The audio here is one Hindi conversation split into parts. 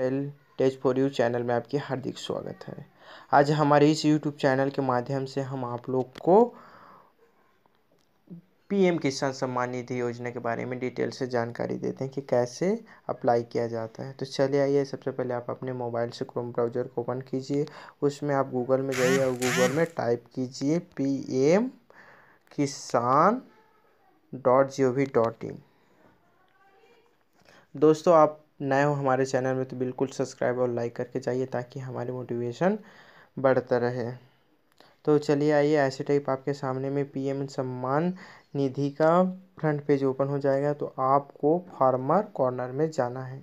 अप्रैल टेज फॉर यू चैनल में आपकी हार्दिक स्वागत है आज हमारे इस यूट्यूब चैनल के माध्यम से हम आप लोग को पीएम किसान सम्मान निधि योजना के बारे में डिटेल से जानकारी देते हैं कि कैसे अप्लाई किया जाता है तो चलिए आइए सबसे पहले आप अपने मोबाइल से क्रोम ब्राउज़र को ओपन कीजिए उसमें आप गूगल में जाइए और गूगल में टाइप कीजिए PM Kisan dot G O V dot in दोस्तों आप नए हो हमारे चैनल में तो बिल्कुल सब्सक्राइब और लाइक करके जाइए ताकि हमारी मोटिवेशन बढ़ता रहे तो चलिए आइए ऐसे टाइप आपके सामने में पीएम सम्मान निधि का फ्रंट पेज ओपन हो जाएगा तो आपको फार्मर कॉर्नर में जाना है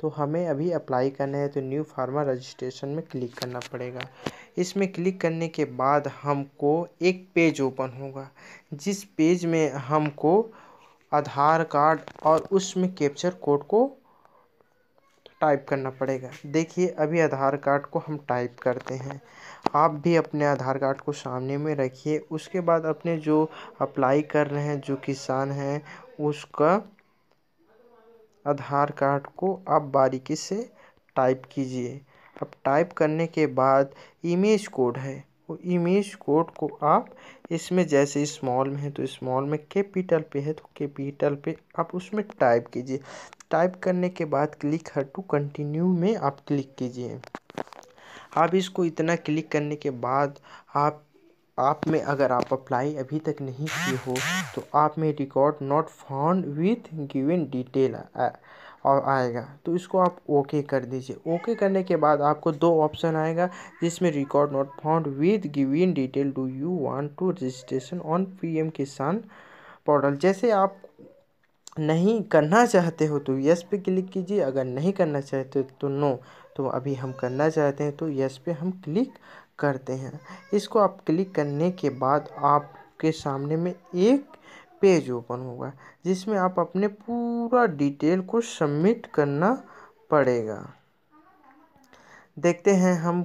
तो हमें अभी अप्लाई करना है तो न्यू फार्मर रजिस्ट्रेशन में क्लिक करना पड़ेगा इसमें क्लिक करने के बाद हमको एक पेज ओपन होगा जिस पेज में हमको आधार कार्ड और उसमें कैप्चर कोड को टाइप करना पड़ेगा देखिए अभी आधार कार्ड को हम टाइप करते हैं आप भी अपने आधार कार्ड को सामने में रखिए उसके बाद अपने जो अप्लाई कर रहे हैं जो किसान हैं उसका आधार कार्ड को आप बारीकी से टाइप कीजिए अब टाइप करने के बाद इमेज कोड है वो इमेज कोड को आप इसमें जैसे स्मॉल में है तो स्मॉल में कैपिटल पे है तो कैपिटल पे आप उसमें टाइप कीजिए टाइप करने के बाद क्लिक हर टू कंटिन्यू में आप क्लिक कीजिए आप इसको इतना क्लिक करने के बाद आप आप में अगर आप अप्लाई अभी तक नहीं किए हो तो आप में record not found with given detail और आएगा तो इसको आप ओके कर दीजिए ओके करने के बाद आपको दो ऑप्शन आएगा जिसमें record not found with given detail do you want to registration on PM Kisan portal जैसे आप नहीं करना चाहते हो तो यस पे क्लिक कीजिए अगर नहीं करना चाहते तो नो तो अभी हम करना चाहते हैं तो यस पे हम क्लिक करते हैं इसको आप क्लिक करने के बाद आपके सामने में एक पेज ओपन होगा जिसमें आप अपने पूरा डिटेल को सबमिट करना पड़ेगा देखते हैं हम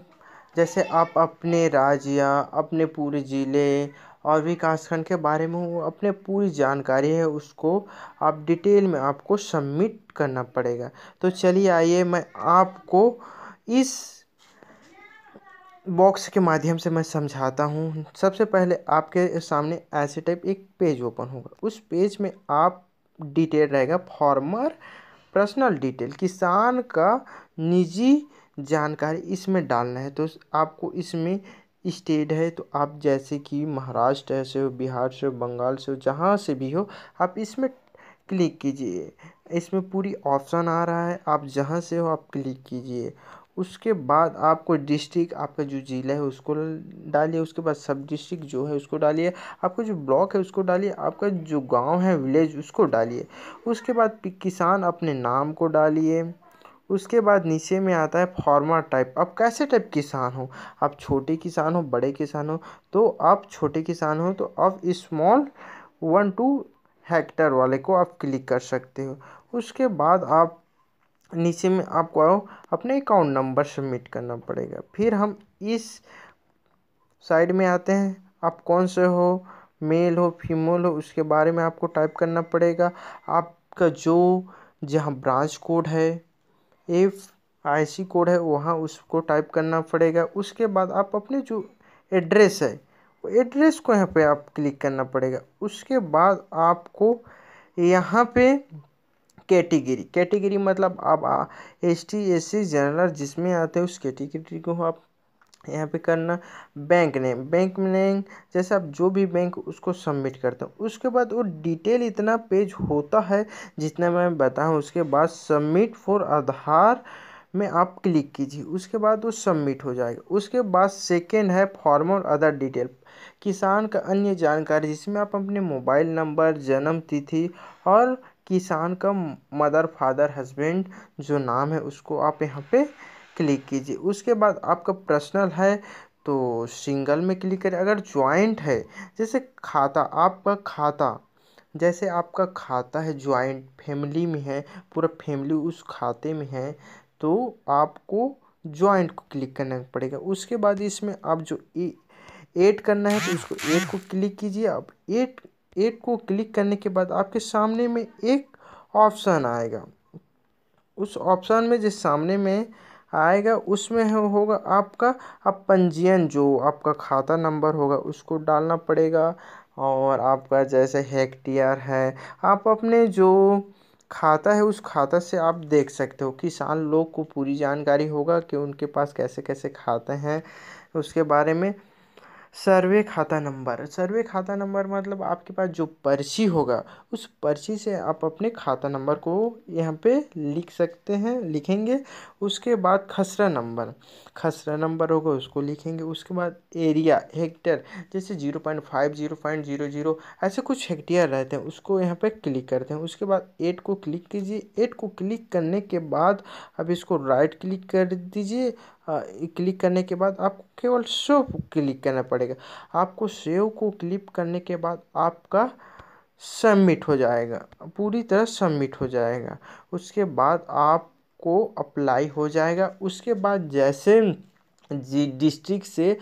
जैसे आप अपने राज्य या अपने पूरे ज़िले और विकासखंड के बारे में वो अपने पूरी जानकारी है उसको आप डिटेल में आपको सबमिट करना पड़ेगा तो चलिए आइए मैं आपको इस बॉक्स के माध्यम से मैं समझाता हूँ सबसे पहले आपके सामने ऐसे टाइप एक पेज ओपन होगा उस पेज में आप डिटेल रहेगा फॉर्मर पर्सनल डिटेल किसान का निजी जानकारी इसमें डालना है तो आपको इसमें स्टेट है तो आप जैसे कि महाराष्ट्र से हो बिहार से हो बंगाल से हो जहाँ से भी हो आप इसमें क्लिक कीजिए इसमें पूरी ऑप्शन आ रहा है आप जहाँ से हो आप क्लिक कीजिए उसके बाद आपको डिस्ट्रिक्ट आपका जो ज़िला है उसको डालिए उसके बाद सब डिस्ट्रिक्ट जो है उसको डालिए आपका जो ब्लॉक है उसको डालिए आपका जो गांव है विलेज उसको डालिए उसके बाद किसान अपने नाम को डालिए उसके बाद नीचे में आता है फार्मर टाइप आप कैसे टाइप किसान हो आप छोटे किसान हो बड़े किसान हो तो आप छोटे किसान हो तो आप इस्मॉल वन टू हेक्टर वाले को आप क्लिक कर सकते हो उसके बाद आप नीचे में आपको आओ अपने अकाउंट नंबर सबमिट करना पड़ेगा फिर हम इस साइड में आते हैं आप कौन से हो मेल हो फीमेल हो उसके बारे में आपको टाइप करना पड़ेगा आपका जो जहाँ ब्रांच कोड है एफ आईसी कोड है वहाँ उसको टाइप करना पड़ेगा उसके बाद आप अपने जो एड्रेस है वो एड्रेस को यहाँ पे आप क्लिक करना पड़ेगा उसके बाद आपको यहाँ पे कैटेगरी कैटेगरी मतलब आप S T S C general जिसमें आते हैं उस कैटेगरी को आप यहाँ पे करना बैंक नेम बैंक नेम जैसे आप जो भी बैंक उसको सबमिट करते हैं उसके बाद वो डिटेल इतना पेज होता है जितना मैं बताऊँ उसके बाद सबमिट फॉर आधार में आप क्लिक कीजिए उसके बाद वो सबमिट हो जाएगा उसके बाद सेकेंड है फॉर्म और अदर डिटेल किसान का अन्य जानकारी जिसमें आप अपने मोबाइल नंबर जन्म तिथि और किसान का मदर फादर हस्बैंड जो नाम है उसको आप यहाँ पे क्लिक कीजिए उसके बाद आपका पर्सनल है तो सिंगल में क्लिक करें अगर ज्वाइंट है जैसे खाता आपका खाता जैसे आपका खाता है ज्वाइंट फैमिली में है पूरा फैमिली उस खाते में है तो आपको ज्वाइंट को क्लिक करना पड़ेगा उसके बाद इसमें आप जो ए, एड करना है तो इसको एड को क्लिक कीजिए आप एड एक को क्लिक करने के बाद आपके सामने में एक ऑप्शन आएगा उस ऑप्शन में जिस सामने में आएगा उसमें होगा आपका अब पंजीयन जो आपका खाता नंबर होगा उसको डालना पड़ेगा और आपका जैसे हेक्टियर है आप अपने जो खाता है उस खाता से आप देख सकते हो किसान लोग को पूरी जानकारी होगा कि उनके पास कैसे कैसे खाते हैं उसके बारे में सर्वे खाता नंबर सर्वे खाता नंबर मतलब आपके पास जो पर्ची होगा उस पर्ची से आप अपने खाता नंबर को यहाँ पे लिख सकते हैं लिखेंगे उसके बाद खसरा नंबर खसरा नंबर होगा उसको लिखेंगे उसके बाद एरिया हेक्टर जैसे zero point five zero point zero zero ऐसे कुछ हेक्टेयर रहते हैं उसको यहाँ पे क्लिक करते हैं उसके बाद एट को क्लिक कीजिए एट को क्लिक करने के बाद अब इसको राइट क्लिक कर दीजिए हाँ, क्लिक करने के बाद आपको केवल सेव क्लिक करना पड़ेगा आपको सेव को क्लिक करने के बाद आपका सबमिट हो जाएगा पूरी तरह सबमिट हो जाएगा उसके बाद आपको अप्लाई हो जाएगा उसके बाद जैसे जी डिस्ट्रिक्ट से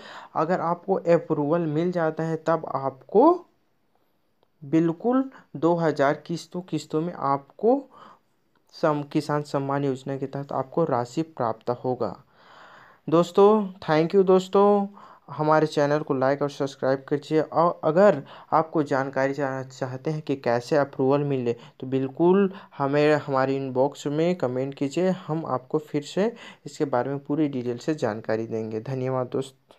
अगर आपको अप्रूवल मिल जाता है तब आपको बिल्कुल दो हज़ार किस्तों किस्तों में आपको सम किसान सम्मान योजना के तहत आपको राशि प्राप्त होगा दोस्तों थैंक यू दोस्तों हमारे चैनल को लाइक और सब्सक्राइब कीजिए और अगर आपको जानकारी चाहते हैं कि कैसे अप्रूवल मिले तो बिल्कुल हमें हमारे इनबॉक्स में कमेंट कीजिए हम आपको फिर से इसके बारे में पूरी डिटेल से जानकारी देंगे धन्यवाद दोस्त